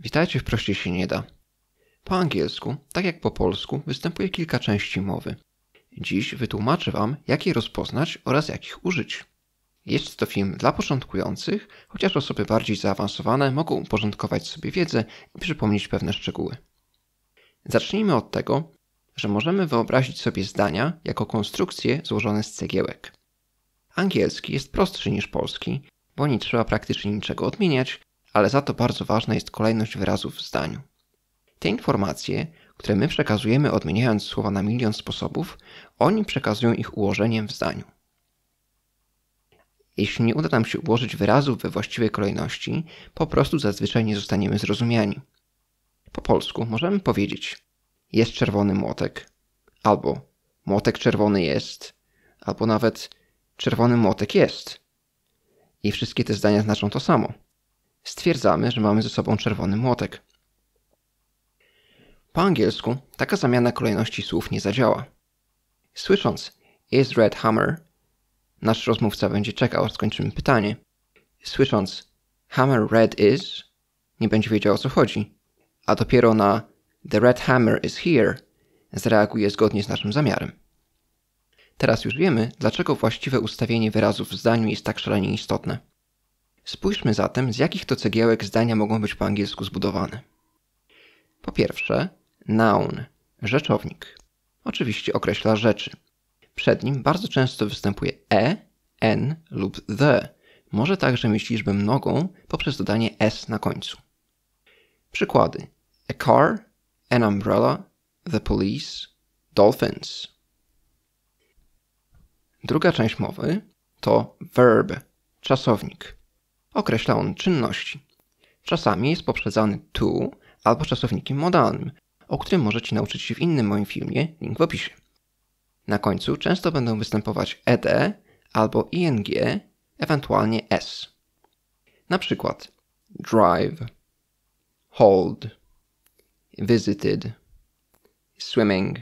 Witajcie w Proście się nie da. Po angielsku, tak jak po polsku, występuje kilka części mowy. Dziś wytłumaczę Wam, jak je rozpoznać oraz jakich użyć. Jest to film dla początkujących, chociaż osoby bardziej zaawansowane mogą uporządkować sobie wiedzę i przypomnieć pewne szczegóły. Zacznijmy od tego, że możemy wyobrazić sobie zdania jako konstrukcje złożone z cegiełek. Angielski jest prostszy niż polski, bo nie trzeba praktycznie niczego odmieniać, ale za to bardzo ważna jest kolejność wyrazów w zdaniu. Te informacje, które my przekazujemy odmieniając słowa na milion sposobów, oni przekazują ich ułożeniem w zdaniu. Jeśli nie uda nam się ułożyć wyrazów we właściwej kolejności, po prostu zazwyczaj nie zostaniemy zrozumiani. Po polsku możemy powiedzieć: Jest czerwony młotek, albo młotek czerwony jest, albo nawet czerwony młotek jest. I wszystkie te zdania znaczą to samo stwierdzamy, że mamy ze sobą czerwony młotek. Po angielsku taka zamiana kolejności słów nie zadziała. Słysząc is red hammer, nasz rozmówca będzie czekał, aż skończymy pytanie. Słysząc hammer red is, nie będzie wiedział o co chodzi, a dopiero na the red hammer is here zareaguje zgodnie z naszym zamiarem. Teraz już wiemy, dlaczego właściwe ustawienie wyrazów w zdaniu jest tak szalenie istotne. Spójrzmy zatem, z jakich to cegiełek zdania mogą być po angielsku zbudowane. Po pierwsze, noun, rzeczownik. Oczywiście określa rzeczy. Przed nim bardzo często występuje e, n lub the. Może także mieć liczbę mnogą poprzez dodanie s na końcu. Przykłady: a car, an umbrella, the police, dolphins. Druga część mowy to verb, czasownik. Określa on czynności. Czasami jest poprzedzany to albo czasownikiem modalnym, o którym możecie nauczyć się w innym moim filmie, link w opisie. Na końcu często będą występować ed albo ing, ewentualnie s. Na przykład drive, hold, visited, swimming.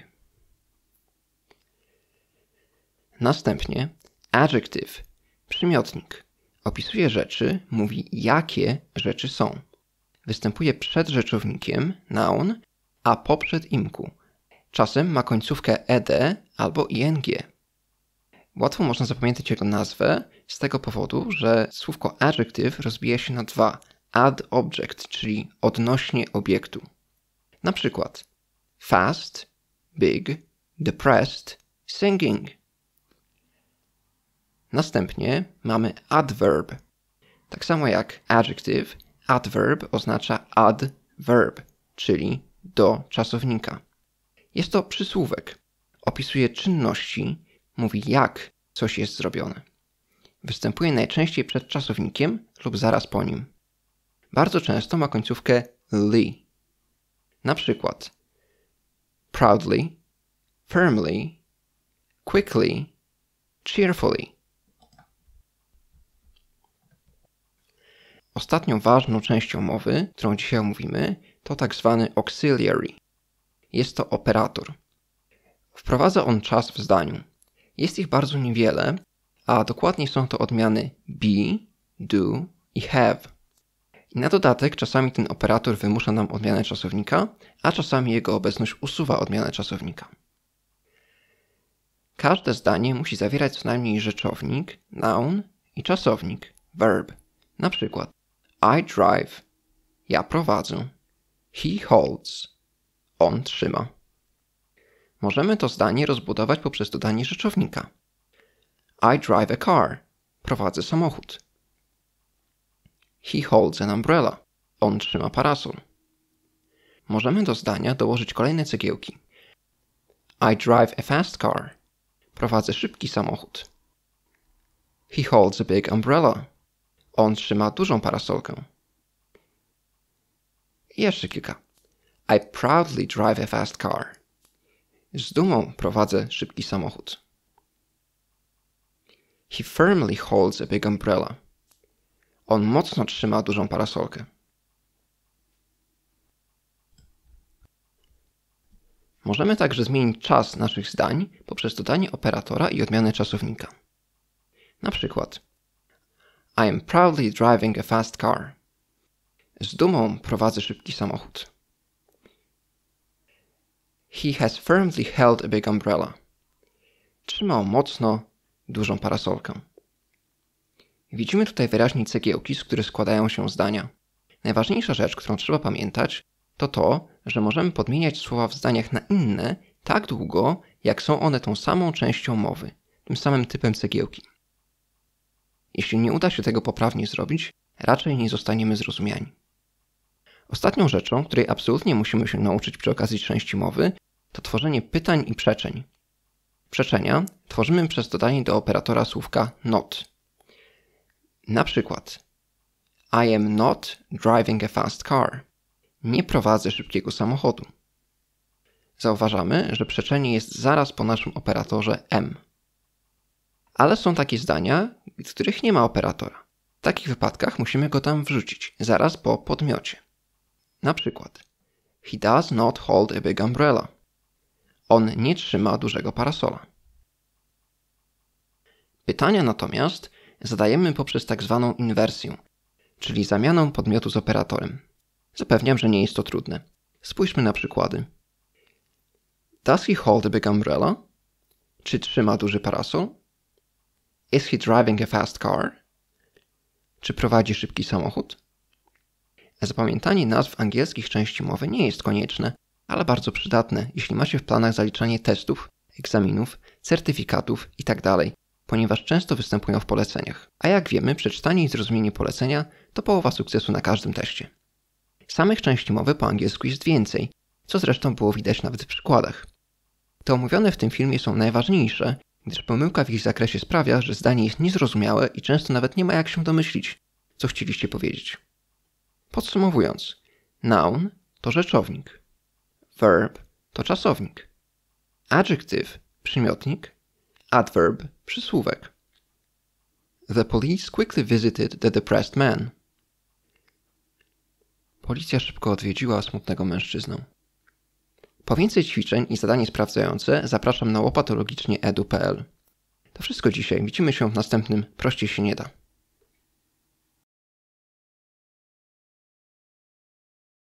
Następnie adjective, przymiotnik, Opisuje rzeczy, mówi jakie rzeczy są. Występuje przed rzeczownikiem, noun, a poprzed imku. Czasem ma końcówkę ed albo ing. Łatwo można zapamiętać jego nazwę z tego powodu, że słówko adjective rozbija się na dwa. Ad object, czyli odnośnie obiektu. Na przykład fast, big, depressed, singing. Następnie mamy adverb. Tak samo jak adjective, adverb oznacza ad verb, czyli do czasownika. Jest to przysłówek. Opisuje czynności, mówi jak coś jest zrobione. Występuje najczęściej przed czasownikiem lub zaraz po nim. Bardzo często ma końcówkę li. Na przykład proudly, firmly, quickly, cheerfully. Ostatnią ważną częścią mowy, którą dzisiaj omówimy, to tak zwany auxiliary. Jest to operator. Wprowadza on czas w zdaniu. Jest ich bardzo niewiele, a dokładnie są to odmiany be, do i have. I na dodatek czasami ten operator wymusza nam odmianę czasownika, a czasami jego obecność usuwa odmianę czasownika. Każde zdanie musi zawierać co najmniej rzeczownik, noun i czasownik, verb. Na przykład i drive. Ja prowadzę. He holds. On trzyma. Możemy to zdanie rozbudować poprzez dodanie rzeczownika. I drive a car. Prowadzę samochód. He holds an umbrella. On trzyma parasol. Możemy do zdania dołożyć kolejne cegiełki. I drive a fast car. Prowadzę szybki samochód. He holds a big umbrella. On trzyma dużą parasolkę. I jeszcze kilka. I proudly drive a fast car. Z dumą prowadzę szybki samochód. He firmly holds a big umbrella. On mocno trzyma dużą parasolkę. Możemy także zmienić czas naszych zdań poprzez dodanie operatora i odmianę czasownika. Na przykład i am proudly driving a fast car. Z dumą prowadzę szybki samochód. He has firmly held a big umbrella. Trzymał mocno dużą parasolkę. Widzimy tutaj wyraźnie cegiełki, z których składają się zdania. Najważniejsza rzecz, którą trzeba pamiętać, to to, że możemy podmieniać słowa w zdaniach na inne tak długo, jak są one tą samą częścią mowy, tym samym typem cegiełki. Jeśli nie uda się tego poprawnie zrobić, raczej nie zostaniemy zrozumiani. Ostatnią rzeczą, której absolutnie musimy się nauczyć przy okazji części mowy, to tworzenie pytań i przeczeń. Przeczenia tworzymy przez dodanie do operatora słówka not. Na przykład I am not driving a fast car. Nie prowadzę szybkiego samochodu. Zauważamy, że przeczenie jest zaraz po naszym operatorze m ale są takie zdania, w których nie ma operatora. W takich wypadkach musimy go tam wrzucić, zaraz po podmiocie. Na przykład He does not hold a big umbrella. On nie trzyma dużego parasola. Pytania natomiast zadajemy poprzez tak zwaną inwersję, czyli zamianą podmiotu z operatorem. Zapewniam, że nie jest to trudne. Spójrzmy na przykłady. Does he hold a big umbrella? Czy trzyma duży parasol? Is he driving a fast car? Czy prowadzi szybki samochód? Zapamiętanie nazw angielskich części mowy nie jest konieczne, ale bardzo przydatne, jeśli macie w planach zaliczanie testów, egzaminów, certyfikatów itd., tak ponieważ często występują w poleceniach. A jak wiemy, przeczytanie i zrozumienie polecenia to połowa sukcesu na każdym teście. Samych części mowy po angielsku jest więcej, co zresztą było widać nawet w przykładach. Te omówione w tym filmie są najważniejsze gdyż pomyłka w ich zakresie sprawia, że zdanie jest niezrozumiałe i często nawet nie ma jak się domyślić, co chcieliście powiedzieć. Podsumowując, noun to rzeczownik, verb to czasownik, adjective przymiotnik, adverb przysłówek. The police quickly visited the depressed man. Policja szybko odwiedziła smutnego mężczyznę. Po więcej ćwiczeń i zadanie sprawdzające zapraszam na łopatologicznie.edu.pl. To wszystko dzisiaj. Widzimy się w następnym Prościej się nie da.